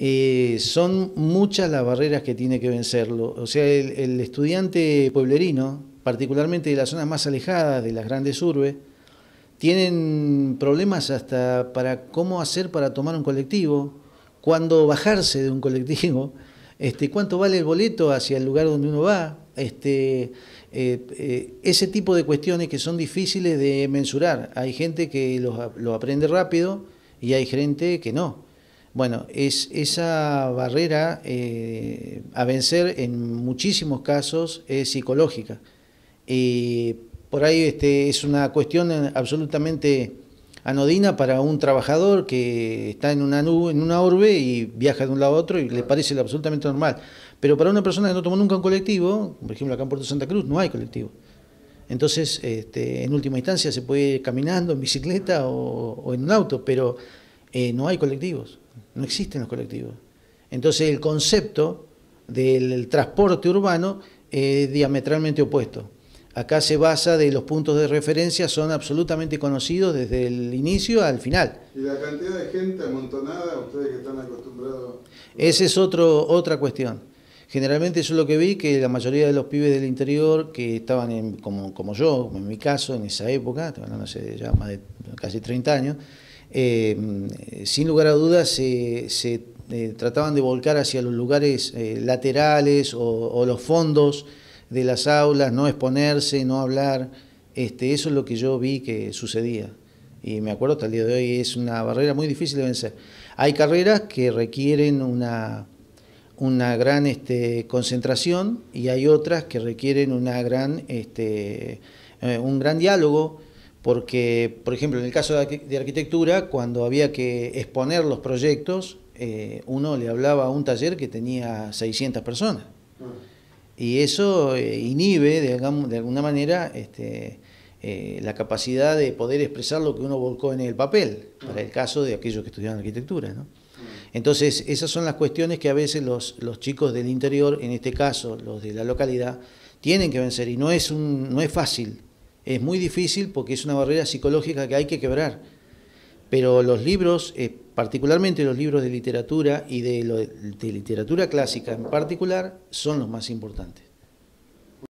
eh, son muchas las barreras que tiene que vencerlo. O sea, el, estudiante pueblerino, particularmente de las zonas más alejadas de las grandes urbes, tienen problemas hasta para cómo hacer para tomar un colectivo, cuándo bajarse de un colectivo, este, cuánto vale el boleto hacia el lugar donde uno va, este, eh, eh, ese tipo de cuestiones que son difíciles de mensurar. Hay gente que lo aprende rápido y hay gente que no. Bueno, es esa barrera eh, a vencer en muchísimos casos es psicológica. y por ahí este, es una cuestión absolutamente anodina para un trabajador que está en una nube, en una orbe y viaja de un lado a otro y le parece absolutamente normal. Pero para una persona que no tomó nunca un colectivo, por ejemplo acá en Puerto Santa Cruz no hay colectivo. Entonces, este, en última instancia se puede ir caminando, en bicicleta o, en un auto, pero eh, no hay colectivos no existen los colectivos. Entonces el concepto del transporte urbano es diametralmente opuesto. Acá se basa de los puntos de referencia, son absolutamente conocidos desde el inicio al final. ¿Y la cantidad de gente amontonada, ustedes que están acostumbrados? Esa es otro, otra cuestión. Generalmente eso es lo que vi, que la mayoría de los pibes del interior que estaban como, como, yo, en mi caso, en esa época, hablando hace ya más de casi 30 años, eh, sin lugar a dudas se, eh, trataban de volcar hacia los lugares eh, laterales o, los fondos de las aulas, no exponerse, no hablar. Este, eso es lo que yo vi que sucedía. Y me acuerdo hasta el día de hoy, es una barrera muy difícil de vencer. Hay carreras que requieren una, una gran este, concentración y hay otras que requieren una gran, este, un gran diálogo porque, por ejemplo, en el caso de arquitectura, cuando había que exponer los proyectos, eh, uno le hablaba a un taller que tenía 600 personas. Mm. Y eso eh, inhibe, de, alguna manera, este, eh, la capacidad de poder expresar lo que uno volcó en el papel, para el caso de aquellos que estudiaban arquitectura. Mm. Entonces, esas son las cuestiones que a veces los, chicos del interior, en este caso los de la localidad, tienen que vencer y no es, no es fácil es muy difícil porque es una barrera psicológica que hay que quebrar. Pero los libros, eh, particularmente los libros de literatura y de literatura clásica en particular, son los más importantes.